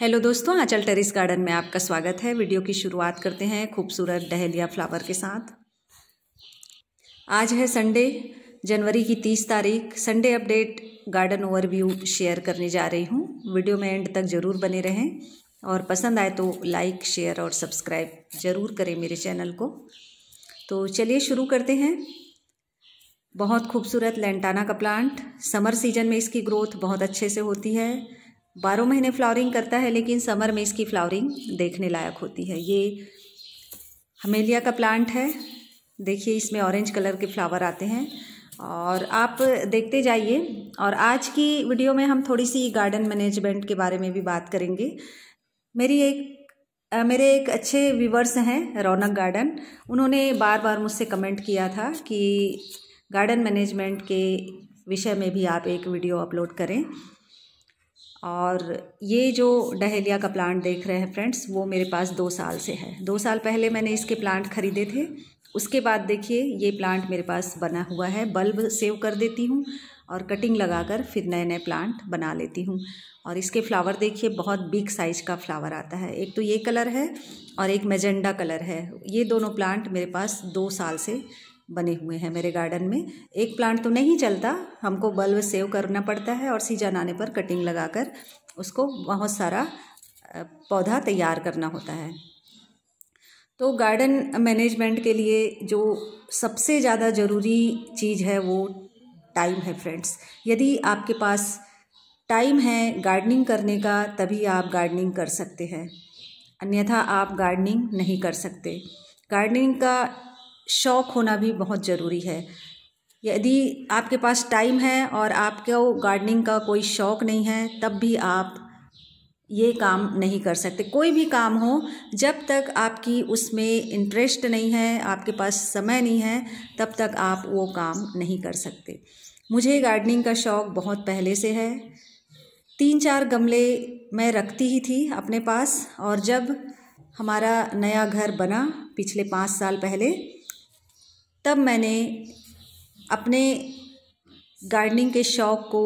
hello दोस्तों आंचल terrace garden में आपका स्वागत है वीडियो की शुरुआत करते हैं खूबसूरत डहलिया फ्लावर के साथ आज है संडे जनवरी की तीस तारीख Sunday update garden overview share करने जा रही हूँ वीडियो में एंड तक ज़रूर बने रहें और पसंद आए तो लाइक शेयर और सब्सक्राइब ज़रूर करें मेरे चैनल को तो चलिए शुरू करते हैं बहुत खूबसूरत लेंटाना का प्लांट समर सीजन में इसकी ग्रोथ बहुत अच्छे से होती है बारह महीने फ्लावरिंग करता है लेकिन समर में इसकी फ्लावरिंग देखने लायक होती है ये हमेलिया का प्लांट है देखिए इसमें ऑरेंज कलर के फ्लावर आते हैं और आप देखते जाइए और आज की वीडियो में हम थोड़ी सी गार्डन मैनेजमेंट के बारे में भी बात करेंगे मेरी एक आ, मेरे एक अच्छे व्यूवर्स हैं रौनक गार्डन उन्होंने बार बार मुझसे कमेंट किया था कि गार्डन मैनेजमेंट के विषय में भी आप एक वीडियो अपलोड करें और ये जो डहेलिया का प्लांट देख रहे हैं फ्रेंड्स वो मेरे पास दो साल से है दो साल पहले मैंने इसके प्लांट खरीदे थे उसके बाद देखिए ये प्लांट मेरे पास बना हुआ है बल्ब सेव कर देती हूँ और कटिंग लगाकर फिर नए नए प्लांट बना लेती हूँ और इसके फ्लावर देखिए बहुत बिग साइज का फ्लावर आता है एक तो ये कलर है और एक मेजेंडा कलर है ये दोनों प्लांट मेरे पास दो साल से बने हुए हैं मेरे गार्डन में एक प्लांट तो नहीं चलता हमको बल्ब सेव करना पड़ता है और सीजन आने पर कटिंग लगाकर उसको बहुत सारा पौधा तैयार करना होता है तो गार्डन मैनेजमेंट के लिए जो सबसे ज़्यादा ज़रूरी चीज़ है वो टाइम है फ्रेंड्स यदि आपके पास टाइम है गार्डनिंग करने का तभी आप गार्डनिंग कर सकते हैं अन्यथा आप गार्डनिंग नहीं कर सकते गार्डनिंग का शौक़ होना भी बहुत ज़रूरी है यदि आपके पास टाइम है और आपको गार्डनिंग का कोई शौक़ नहीं है तब भी आप ये काम नहीं कर सकते कोई भी काम हो जब तक आपकी उसमें इंटरेस्ट नहीं है आपके पास समय नहीं है तब तक आप वो काम नहीं कर सकते मुझे गार्डनिंग का शौक़ बहुत पहले से है तीन चार गमले मैं रखती ही थी अपने पास और जब हमारा नया घर बना पिछले पाँच साल पहले तब मैंने अपने गार्डनिंग के शौक़ को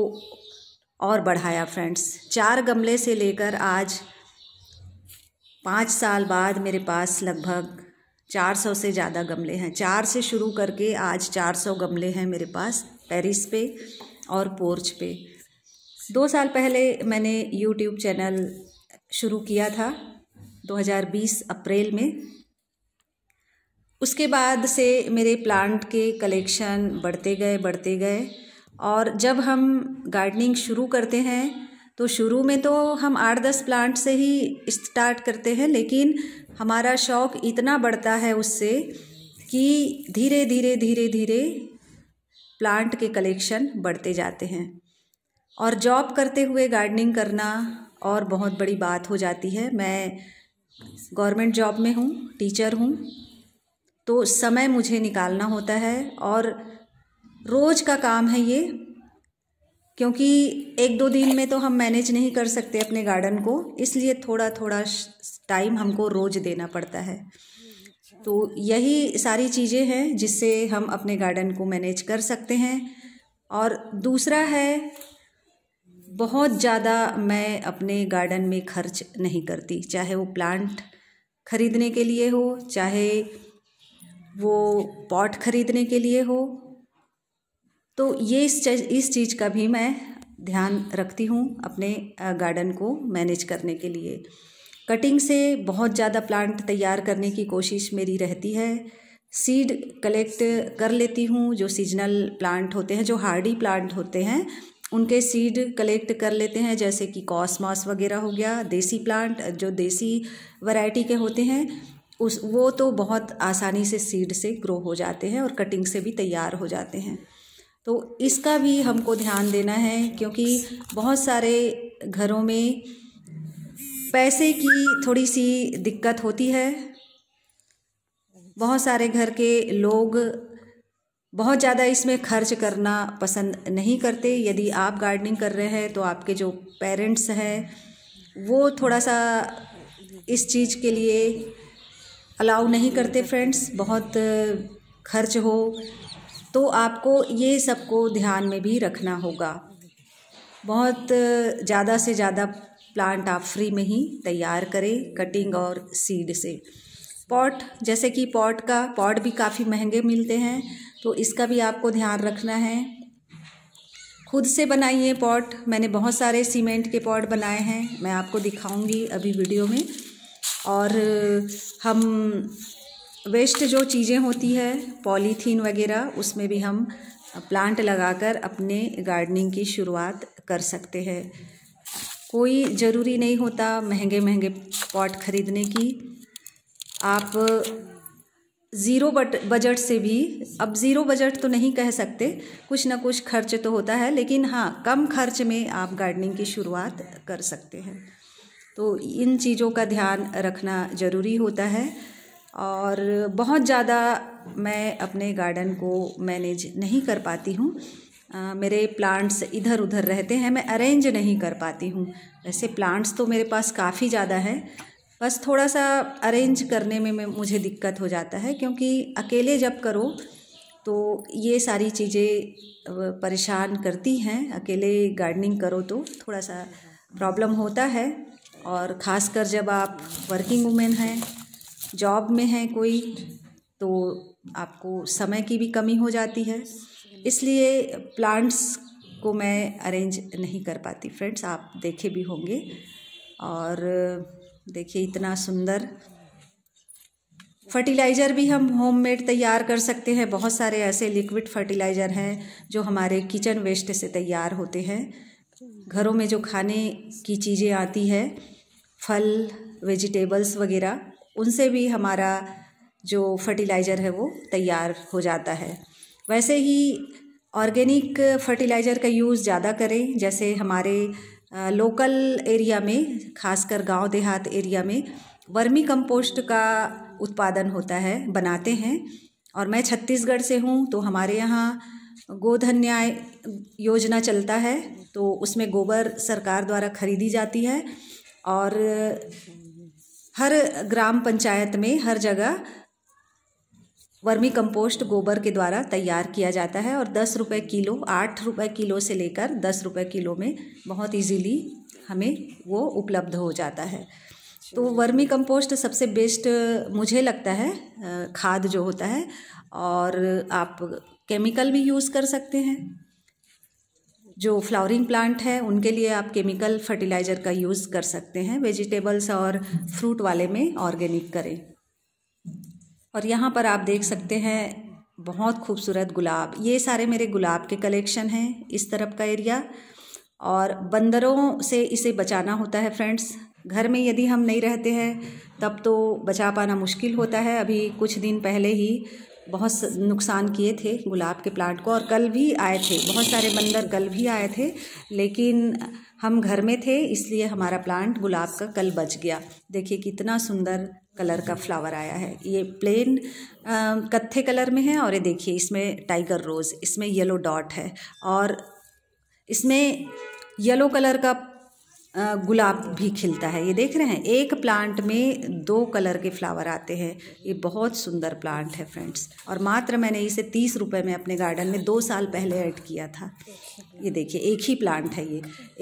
और बढ़ाया फ्रेंड्स चार गमले से लेकर आज पाँच साल बाद मेरे पास लगभग चार सौ से ज़्यादा गमले हैं चार से शुरू करके आज चार सौ गमले हैं मेरे पास पेरिस पे और पोर्च पे दो साल पहले मैंने यूट्यूब चैनल शुरू किया था 2020 अप्रैल में उसके बाद से मेरे प्लांट के कलेक्शन बढ़ते गए बढ़ते गए और जब हम गार्डनिंग शुरू करते हैं तो शुरू में तो हम आठ दस प्लांट से ही स्टार्ट करते हैं लेकिन हमारा शौक़ इतना बढ़ता है उससे कि धीरे धीरे धीरे धीरे प्लांट के कलेक्शन बढ़ते जाते हैं और जॉब करते हुए गार्डनिंग करना और बहुत बड़ी बात हो जाती है मैं गवर्नमेंट जॉब में हूँ टीचर हूँ तो समय मुझे निकालना होता है और रोज़ का काम है ये क्योंकि एक दो दिन में तो हम मैनेज नहीं कर सकते अपने गार्डन को इसलिए थोड़ा थोड़ा टाइम हमको रोज़ देना पड़ता है तो यही सारी चीज़ें हैं जिससे हम अपने गार्डन को मैनेज कर सकते हैं और दूसरा है बहुत ज़्यादा मैं अपने गार्डन में खर्च नहीं करती चाहे वो प्लांट खरीदने के लिए हो चाहे वो पॉट खरीदने के लिए हो तो ये इस इस चीज़ का भी मैं ध्यान रखती हूँ अपने गार्डन को मैनेज करने के लिए कटिंग से बहुत ज़्यादा प्लांट तैयार करने की कोशिश मेरी रहती है सीड कलेक्ट कर लेती हूँ जो सीजनल प्लांट होते हैं जो हार्डी प्लांट होते हैं उनके सीड कलेक्ट कर लेते हैं जैसे कि कॉसमॉस वगैरह हो गया देसी प्लांट जो देसी वैरायटी के होते हैं उस वो तो बहुत आसानी से सीड से ग्रो हो जाते हैं और कटिंग से भी तैयार हो जाते हैं तो इसका भी हमको ध्यान देना है क्योंकि बहुत सारे घरों में पैसे की थोड़ी सी दिक्कत होती है बहुत सारे घर के लोग बहुत ज़्यादा इसमें खर्च करना पसंद नहीं करते यदि आप गार्डनिंग कर रहे हैं तो आपके जो पेरेंट्स हैं वो थोड़ा सा इस चीज़ के लिए अलाउ नहीं करते फ्रेंड्स बहुत खर्च हो तो आपको ये सबको ध्यान में भी रखना होगा बहुत ज़्यादा से ज़्यादा प्लांट आप फ्री में ही तैयार करें कटिंग और सीड से पॉट जैसे कि पॉट का पॉट भी काफ़ी महंगे मिलते हैं तो इसका भी आपको ध्यान रखना है खुद से बनाइए पॉट मैंने बहुत सारे सीमेंट के पॉट बनाए हैं मैं आपको दिखाऊंगी अभी वीडियो में और हम वेस्ट जो चीज़ें होती है पॉलीथीन वगैरह उसमें भी हम प्लांट लगाकर अपने गार्डनिंग की शुरुआत कर सकते हैं कोई ज़रूरी नहीं होता महंगे महंगे पॉट खरीदने की आप ज़ीरो बट बजट से भी अब ज़ीरो बजट तो नहीं कह सकते कुछ ना कुछ खर्च तो होता है लेकिन हाँ कम खर्च में आप गार्डनिंग की शुरुआत कर सकते हैं तो इन चीज़ों का ध्यान रखना ज़रूरी होता है और बहुत ज़्यादा मैं अपने गार्डन को मैनेज नहीं कर पाती हूँ मेरे प्लांट्स इधर उधर रहते हैं मैं अरेंज नहीं कर पाती हूँ वैसे प्लांट्स तो मेरे पास काफ़ी ज़्यादा है बस थोड़ा सा अरेंज करने में, में मुझे दिक्कत हो जाता है क्योंकि अकेले जब करो तो ये सारी चीज़ें परेशान करती हैं अकेले गार्डनिंग करो तो थोड़ा सा प्रॉब्लम होता है और ख़ासकर जब आप वर्किंग वूमेन हैं जॉब में हैं कोई तो आपको समय की भी कमी हो जाती है इसलिए प्लांट्स को मैं अरेंज नहीं कर पाती फ्रेंड्स आप देखे भी होंगे और देखिए इतना सुंदर फर्टिलाइज़र भी हम होममेड तैयार कर सकते हैं बहुत सारे ऐसे लिक्विड फर्टिलाइज़र हैं जो हमारे किचन वेस्ट से तैयार होते हैं घरों में जो खाने की चीज़ें आती है फल वेजिटेबल्स वगैरह उनसे भी हमारा जो फर्टिलाइज़र है वो तैयार हो जाता है वैसे ही ऑर्गेनिक फर्टिलाइज़र का यूज़ ज़्यादा करें जैसे हमारे लोकल एरिया में खासकर गांव देहात एरिया में वर्मी कंपोस्ट का उत्पादन होता है बनाते हैं और मैं छत्तीसगढ़ से हूँ तो हमारे यहाँ गोधन न्याय योजना चलता है तो उसमें गोबर सरकार द्वारा खरीदी जाती है और हर ग्राम पंचायत में हर जगह वर्मी कंपोस्ट गोबर के द्वारा तैयार किया जाता है और दस रुपये किलो आठ रुपये किलो से लेकर दस रुपये किलो में बहुत इजीली हमें वो उपलब्ध हो जाता है तो वर्मी कंपोस्ट सबसे बेस्ट मुझे लगता है खाद जो होता है और आप केमिकल भी यूज़ कर सकते हैं जो फ्लावरिंग प्लांट है उनके लिए आप केमिकल फर्टिलाइज़र का यूज़ कर सकते हैं वेजिटेबल्स और फ्रूट वाले में ऑर्गेनिक करें और यहाँ पर आप देख सकते हैं बहुत खूबसूरत गुलाब ये सारे मेरे गुलाब के कलेक्शन हैं इस तरफ का एरिया और बंदरों से इसे बचाना होता है फ्रेंड्स घर में यदि हम नहीं रहते हैं तब तो बचा पाना मुश्किल होता है अभी कुछ दिन पहले ही बहुत नुकसान किए थे गुलाब के प्लांट को और कल भी आए थे बहुत सारे बंदर कल भी आए थे लेकिन हम घर में थे इसलिए हमारा प्लांट गुलाब का कल बच गया देखिए कितना सुंदर कलर का फ्लावर आया है ये प्लेन कत्थे कलर में है और ये देखिए इसमें टाइगर रोज़ इसमें येलो डॉट है और इसमें येलो कलर का गुलाब भी खिलता है ये देख रहे हैं एक प्लांट में दो कलर के फ्लावर आते हैं ये बहुत सुंदर प्लांट है फ्रेंड्स और मात्र मैंने इसे तीस रुपए में अपने गार्डन में दो साल पहले ऐड किया था ये देखिए एक ही प्लांट है ये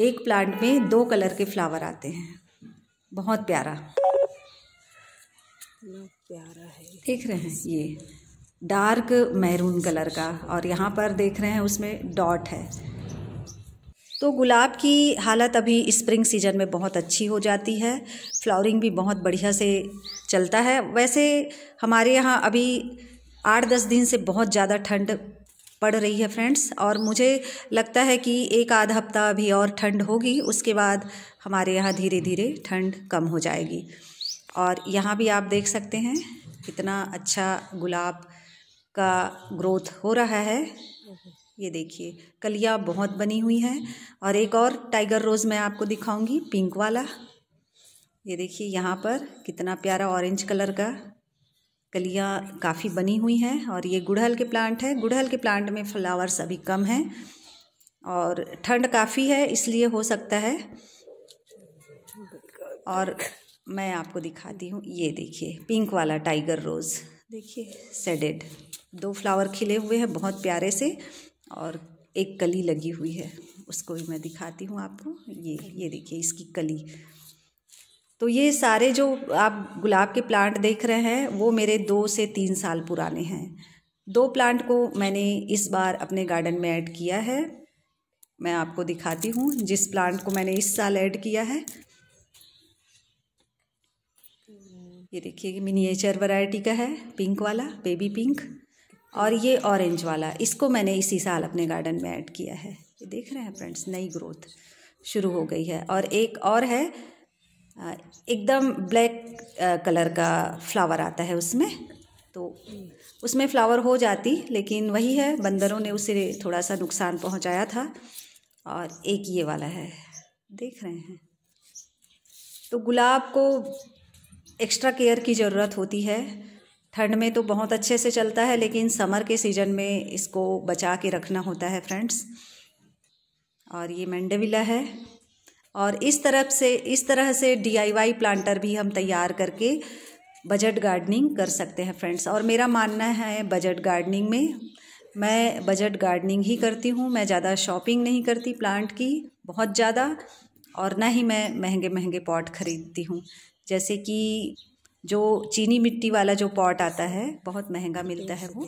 एक प्लांट में दो कलर के फ्लावर आते हैं बहुत प्यारा प्यारा है देख रहे हैं ये डार्क मैरून कलर का और यहाँ पर देख रहे हैं उसमें डॉट है तो गुलाब की हालत अभी स्प्रिंग सीजन में बहुत अच्छी हो जाती है फ्लावरिंग भी बहुत बढ़िया से चलता है वैसे हमारे यहाँ अभी आठ दस दिन से बहुत ज़्यादा ठंड पड़ रही है फ्रेंड्स और मुझे लगता है कि एक आध हफ्ता अभी और ठंड होगी उसके बाद हमारे यहाँ धीरे धीरे ठंड कम हो जाएगी और यहाँ भी आप देख सकते हैं कितना अच्छा गुलाब का ग्रोथ हो रहा है ये देखिए कलिया बहुत बनी हुई है और एक और टाइगर रोज़ मैं आपको दिखाऊंगी पिंक वाला ये देखिए यहाँ पर कितना प्यारा ऑरेंज कलर का कलिया काफ़ी बनी हुई हैं और ये गुड़हल के प्लांट है गुड़हल के प्लांट में फ्लावर्स अभी कम हैं और ठंड काफ़ी है इसलिए हो सकता है और मैं आपको दिखाती हूँ ये देखिए पिंक वाला टाइगर रोज़ देखिए सेडेड दो फ्लावर खिले हुए हैं बहुत प्यारे से और एक कली लगी हुई है उसको भी मैं दिखाती हूँ आपको ये ये देखिए इसकी कली तो ये सारे जो आप गुलाब के प्लांट देख रहे हैं वो मेरे दो से तीन साल पुराने हैं दो प्लांट को मैंने इस बार अपने गार्डन में ऐड किया है मैं आपको दिखाती हूँ जिस प्लांट को मैंने इस साल ऐड किया है ये देखिए मिनिएचर वैरायटी का है पिंक वाला बेबी पिंक और ये ऑरेंज वाला इसको मैंने इसी साल अपने गार्डन में ऐड किया है ये देख रहे हैं फ्रेंड्स नई ग्रोथ शुरू हो गई है और एक और है एकदम ब्लैक कलर का फ्लावर आता है उसमें तो उसमें फ्लावर हो जाती लेकिन वही है बंदरों ने उसे थोड़ा सा नुकसान पहुंचाया था और एक ये वाला है देख रहे हैं तो गुलाब को एक्स्ट्रा केयर की ज़रूरत होती है ठंड में तो बहुत अच्छे से चलता है लेकिन समर के सीज़न में इसको बचा के रखना होता है फ्रेंड्स और ये मैंडेविला है और इस तरफ से इस तरह से डीआईवाई प्लांटर भी हम तैयार करके बजट गार्डनिंग कर सकते हैं फ्रेंड्स और मेरा मानना है बजट गार्डनिंग में मैं बजट गार्डनिंग ही करती हूँ मैं ज़्यादा शॉपिंग नहीं करती प्लांट की बहुत ज़्यादा और ना ही मैं महंगे महंगे पॉट खरीदती हूँ जैसे कि जो चीनी मिट्टी वाला जो पॉट आता है बहुत महंगा मिलता है वो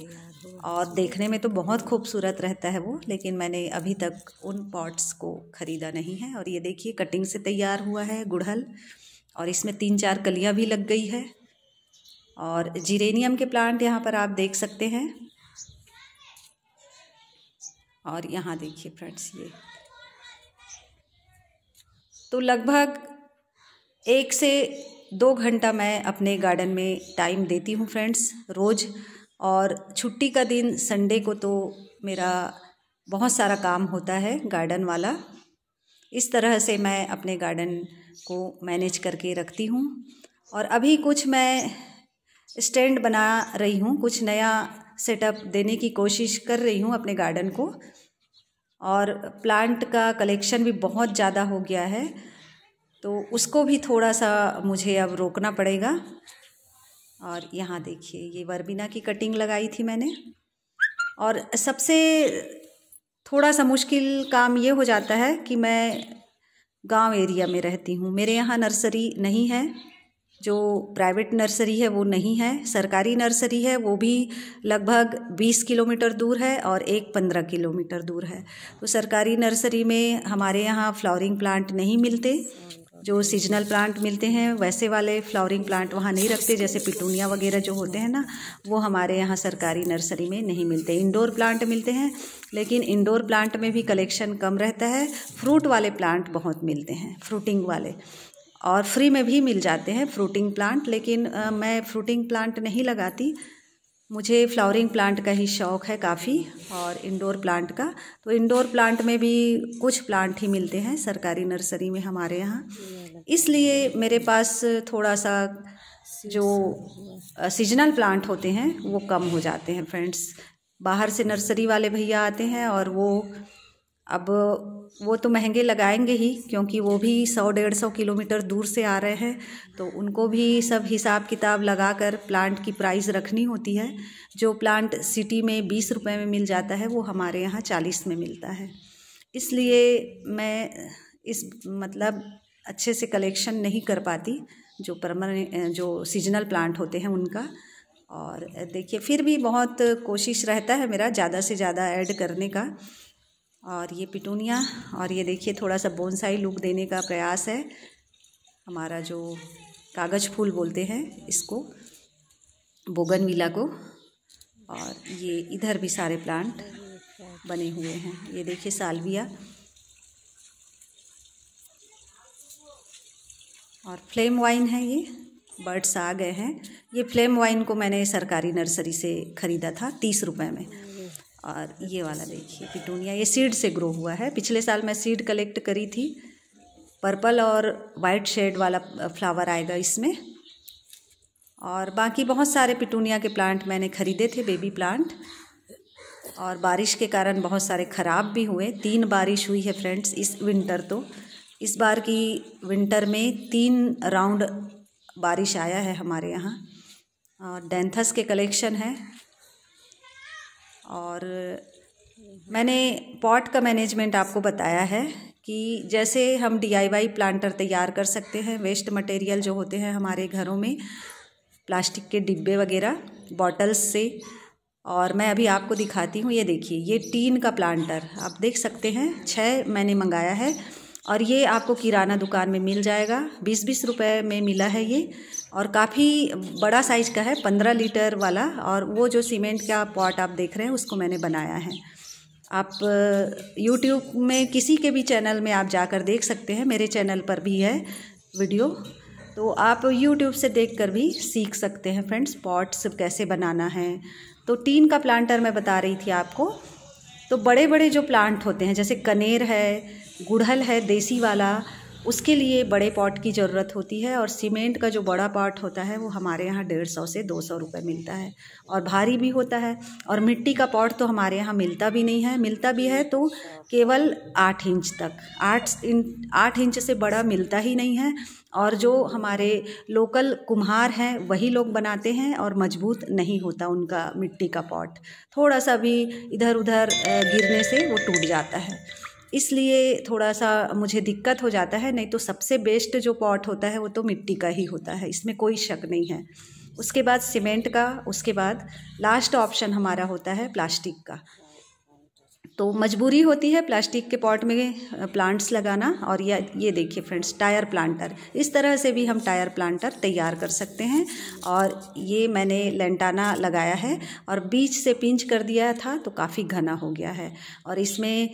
और देखने में तो बहुत खूबसूरत रहता है वो लेकिन मैंने अभी तक उन पॉट्स को ख़रीदा नहीं है और ये देखिए कटिंग से तैयार हुआ है गुड़हल और इसमें तीन चार कलियाँ भी लग गई है और जीरेनियम के प्लांट यहाँ पर आप देख सकते हैं और यहाँ देखिए फ्रेंड्स ये तो लगभग एक से दो घंटा मैं अपने गार्डन में टाइम देती हूँ फ्रेंड्स रोज़ और छुट्टी का दिन संडे को तो मेरा बहुत सारा काम होता है गार्डन वाला इस तरह से मैं अपने गार्डन को मैनेज करके रखती हूँ और अभी कुछ मैं स्टैंड बना रही हूँ कुछ नया सेटअप देने की कोशिश कर रही हूँ अपने गार्डन को और प्लांट का कलेक्शन भी बहुत ज़्यादा हो गया है तो उसको भी थोड़ा सा मुझे अब रोकना पड़ेगा और यहाँ देखिए ये वर्बीना की कटिंग लगाई थी मैंने और सबसे थोड़ा सा मुश्किल काम ये हो जाता है कि मैं गांव एरिया में रहती हूँ मेरे यहाँ नर्सरी नहीं है जो प्राइवेट नर्सरी है वो नहीं है सरकारी नर्सरी है वो भी लगभग 20 किलोमीटर दूर है और एक 15 किलोमीटर दूर है तो सरकारी नर्सरी में हमारे यहाँ फ्लावरिंग प्लांट नहीं मिलते जो सीजनल प्लांट मिलते हैं वैसे वाले फ्लावरिंग प्लांट वहाँ नहीं रखते जैसे पिटूनिया वगैरह जो होते हैं ना वो हमारे यहाँ सरकारी नर्सरी में नहीं मिलते इंडोर प्लांट मिलते हैं लेकिन इंडोर प्लांट में भी कलेक्शन कम रहता है फ्रूट वाले प्लांट बहुत मिलते हैं फ्रूटिंग वाले और फ्री में भी मिल जाते हैं फ्रूटिंग प्लांट लेकिन आ, मैं फ्रूटिंग प्लांट नहीं लगाती मुझे फ्लावरिंग प्लांट का ही शौक़ है काफ़ी और इंडोर प्लांट का तो इंडोर प्लांट में भी कुछ प्लांट ही मिलते हैं सरकारी नर्सरी में हमारे यहाँ इसलिए मेरे पास थोड़ा सा जो सीजनल प्लांट होते हैं वो कम हो जाते हैं फ्रेंड्स बाहर से नर्सरी वाले भैया आते हैं और वो अब वो तो महंगे लगाएंगे ही क्योंकि वो भी सौ डेढ़ सौ किलोमीटर दूर से आ रहे हैं तो उनको भी सब हिसाब किताब लगा कर प्लांट की प्राइस रखनी होती है जो प्लांट सिटी में बीस रुपए में मिल जाता है वो हमारे यहाँ चालीस में मिलता है इसलिए मैं इस मतलब अच्छे से कलेक्शन नहीं कर पाती जो परमाने जो सीजनल प्लांट होते हैं उनका और देखिए फिर भी बहुत कोशिश रहता है मेरा ज़्यादा से ज़्यादा ऐड करने का और ये पिटूनिया और ये देखिए थोड़ा सा बोनसाई लुक देने का प्रयास है हमारा जो कागज फूल बोलते हैं इसको बोगनविला को और ये इधर भी सारे प्लांट बने हुए हैं ये देखिए सालविया और फ्लेम वाइन है ये बर्ड्स आ गए हैं ये फ्लेम वाइन को मैंने सरकारी नर्सरी से ख़रीदा था तीस रुपए में और ये वाला देखिए पिटूनिया ये सीड से ग्रो हुआ है पिछले साल मैं सीड कलेक्ट करी थी पर्पल और वाइट शेड वाला फ्लावर आएगा इसमें और बाकी बहुत सारे पिटूनिया के प्लांट मैंने ख़रीदे थे बेबी प्लांट और बारिश के कारण बहुत सारे ख़राब भी हुए तीन बारिश हुई है फ्रेंड्स इस विंटर तो इस बार की विंटर में तीन राउंड बारिश आया है हमारे यहाँ और डेंथस के कलेक्शन है और मैंने पॉट का मैनेजमेंट आपको बताया है कि जैसे हम डीआईवाई प्लांटर तैयार कर सकते हैं वेस्ट मटेरियल जो होते हैं हमारे घरों में प्लास्टिक के डिब्बे वगैरह बॉटल्स से और मैं अभी आपको दिखाती हूँ ये देखिए ये टीन का प्लांटर आप देख सकते हैं छः मैंने मंगाया है और ये आपको किराना दुकान में मिल जाएगा बीस बीस रुपए में मिला है ये और काफ़ी बड़ा साइज का है पंद्रह लीटर वाला और वो जो सीमेंट का पॉट आप देख रहे हैं उसको मैंने बनाया है आप यूट्यूब में किसी के भी चैनल में आप जाकर देख सकते हैं मेरे चैनल पर भी है वीडियो तो आप यूट्यूब से देख कर भी सीख सकते हैं फ्रेंड्स पॉट्स कैसे बनाना है तो टीन का प्लांटर मैं बता रही थी आपको तो बड़े बड़े जो प्लांट होते हैं जैसे कनेर है गुड़हल है देसी वाला उसके लिए बड़े पॉट की ज़रूरत होती है और सीमेंट का जो बड़ा पॉट होता है वो हमारे यहाँ डेढ़ सौ से दो सौ रुपये मिलता है और भारी भी होता है और मिट्टी का पॉट तो हमारे यहाँ मिलता भी नहीं है मिलता भी है तो केवल आठ इंच तक आठ इंच आठ इंच से बड़ा मिलता ही नहीं है और जो हमारे लोकल कुम्हार हैं वही लोग बनाते हैं और मजबूत नहीं होता उनका मिट्टी का पॉट थोड़ा सा भी इधर उधर गिरने से वो टूट जाता है इसलिए थोड़ा सा मुझे दिक्कत हो जाता है नहीं तो सबसे बेस्ट जो पॉट होता है वो तो मिट्टी का ही होता है इसमें कोई शक नहीं है उसके बाद सीमेंट का उसके बाद लास्ट ऑप्शन हमारा होता है प्लास्टिक का तो मजबूरी होती है प्लास्टिक के पॉट में प्लांट्स लगाना और या ये देखिए फ्रेंड्स टायर प्लांटर इस तरह से भी हम टायर प्लांटर तैयार कर सकते हैं और ये मैंने लेंटाना लगाया है और बीच से पिंच कर दिया था तो काफ़ी घना हो गया है और इसमें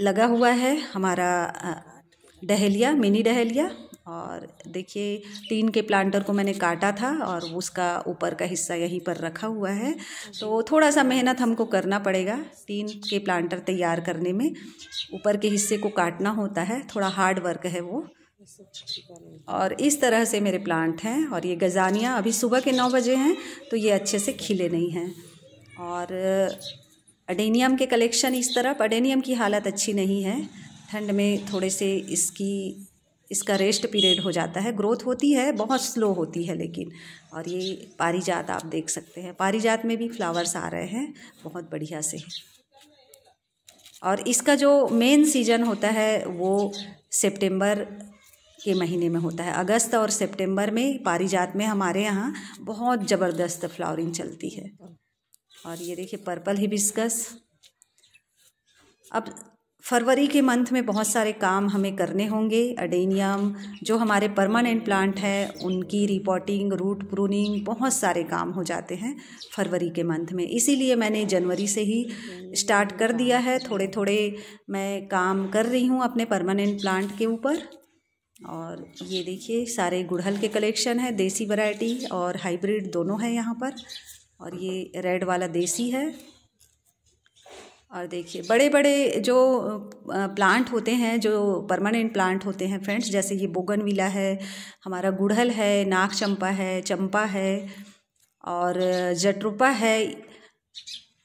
लगा हुआ है हमारा डहेलिया मिनी डहेलिया और देखिए तीन के प्लांटर को मैंने काटा था और उसका ऊपर का हिस्सा यहीं पर रखा हुआ है तो थोड़ा सा मेहनत हमको करना पड़ेगा तीन के प्लांटर तैयार करने में ऊपर के हिस्से को काटना होता है थोड़ा हार्ड वर्क है वो और इस तरह से मेरे प्लांट हैं और ये गजानिया अभी सुबह के नौ बजे हैं तो ये अच्छे से खिले नहीं हैं और अडेनियम के कलेक्शन इस तरफ अडेनियम की हालत अच्छी नहीं है ठंड में थोड़े से इसकी इसका रेस्ट पीरियड हो जाता है ग्रोथ होती है बहुत स्लो होती है लेकिन और ये पारिजात आप देख सकते हैं पारिजात में भी फ्लावर्स आ रहे हैं बहुत बढ़िया से और इसका जो मेन सीज़न होता है वो सितंबर के महीने में होता है अगस्त और सितंबर में पारिजात में हमारे यहाँ बहुत ज़बरदस्त फ्लावरिंग चलती है और ये देखिए पर्पल हिबिस्कस अब फरवरी के मंथ में बहुत सारे काम हमें करने होंगे अडेनियम जो हमारे परमानेंट प्लांट है उनकी रिपोर्टिंग रूट प्रूनिंग बहुत सारे काम हो जाते हैं फरवरी के मंथ में इसीलिए मैंने जनवरी से ही स्टार्ट कर दिया है थोड़े थोड़े मैं काम कर रही हूँ अपने परमानेंट प्लांट के ऊपर और ये देखिए सारे गुड़हल के कलेक्शन है देसी वैरायटी और हाइब्रिड दोनों हैं यहाँ पर और ये रेड वाला देसी है और देखिए बड़े बड़े जो प्लांट होते हैं जो परमानेंट प्लांट होते हैं फ्रेंड्स जैसे ये बोगनविला है हमारा गुड़हल है नाग चंपा है चंपा है और जटरूपा है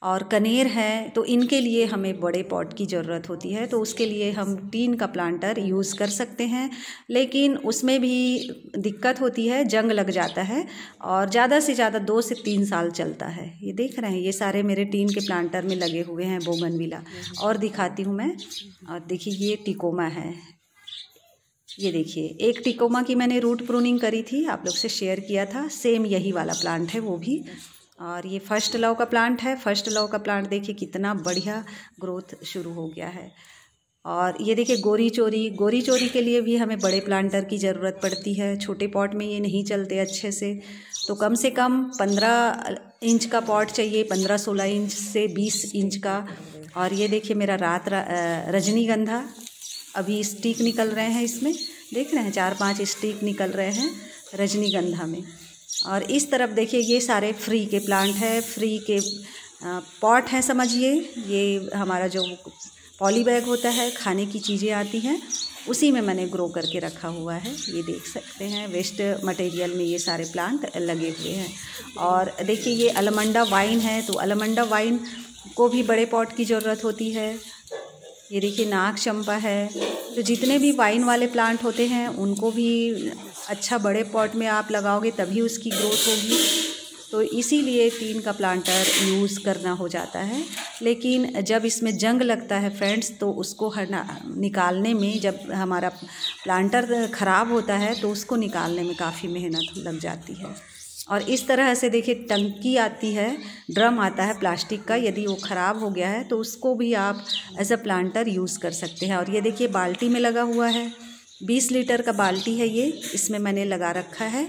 और कनेर है तो इनके लिए हमें बड़े पॉट की ज़रूरत होती है तो उसके लिए हम टीन का प्लांटर यूज़ कर सकते हैं लेकिन उसमें भी दिक्कत होती है जंग लग जाता है और ज़्यादा से ज़्यादा दो से तीन साल चलता है ये देख रहे हैं ये सारे मेरे टीन के प्लांटर में लगे हुए हैं बोगनविला और दिखाती हूँ मैं और देखिए ये टिकोमा है ये देखिए एक टिकोमा की मैंने रूट प्रूनिंग करी थी आप लोग से शेयर किया था सेम यही वाला प्लांट है वो भी और ये फर्स्ट लव का प्लांट है फर्स्ट लव का प्लांट देखिए कितना बढ़िया ग्रोथ शुरू हो गया है और ये देखिए गोरी चोरी गोरी चोरी के लिए भी हमें बड़े प्लांटर की ज़रूरत पड़ती है छोटे पॉट में ये नहीं चलते अच्छे से तो कम से कम पंद्रह इंच का पॉट चाहिए पंद्रह सोलह इंच से बीस इंच का और ये देखिए मेरा रात रा, रजनीगंधा अभी स्टिक निकल रहे हैं इसमें देख रहे हैं चार पाँच स्टिक निकल रहे हैं रजनीगंधा में और इस तरफ देखिए ये सारे फ्री के प्लांट है फ्री के पॉट हैं समझिए ये हमारा जो पॉली बैग होता है खाने की चीज़ें आती हैं उसी में मैंने ग्रो करके रखा हुआ है ये देख सकते हैं वेस्ट मटेरियल में ये सारे प्लांट लगे हुए हैं और देखिए ये अलमंडा वाइन है तो अलमंडा वाइन को भी बड़े पॉट की ज़रूरत होती है ये देखिए नाग चंपा है तो जितने भी वाइन वाले प्लांट होते हैं उनको भी अच्छा बड़े पॉट में आप लगाओगे तभी उसकी ग्रोथ होगी तो इसीलिए तीन का प्लांटर यूज़ करना हो जाता है लेकिन जब इसमें जंग लगता है फ्रेंड्स तो उसको हरना निकालने में जब हमारा प्लांटर ख़राब होता है तो उसको निकालने में काफ़ी मेहनत लग जाती है और इस तरह से देखिए टंकी आती है ड्रम आता है प्लास्टिक का यदि वो ख़राब हो गया है तो उसको भी आप एज अ प्लांटर यूज़ कर सकते हैं और ये देखिए बाल्टी में लगा हुआ है बीस लीटर का बाल्टी है ये इसमें मैंने लगा रखा है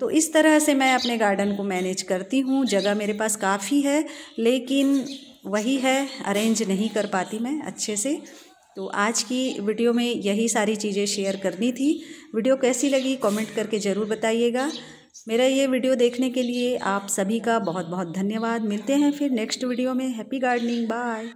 तो इस तरह से मैं अपने गार्डन को मैनेज करती हूँ जगह मेरे पास काफ़ी है लेकिन वही है अरेंज नहीं कर पाती मैं अच्छे से तो आज की वीडियो में यही सारी चीज़ें शेयर करनी थी वीडियो कैसी लगी कमेंट करके ज़रूर बताइएगा मेरा ये वीडियो देखने के लिए आप सभी का बहुत बहुत धन्यवाद मिलते हैं फिर नेक्स्ट वीडियो में हैप्पी गार्डनिंग बाय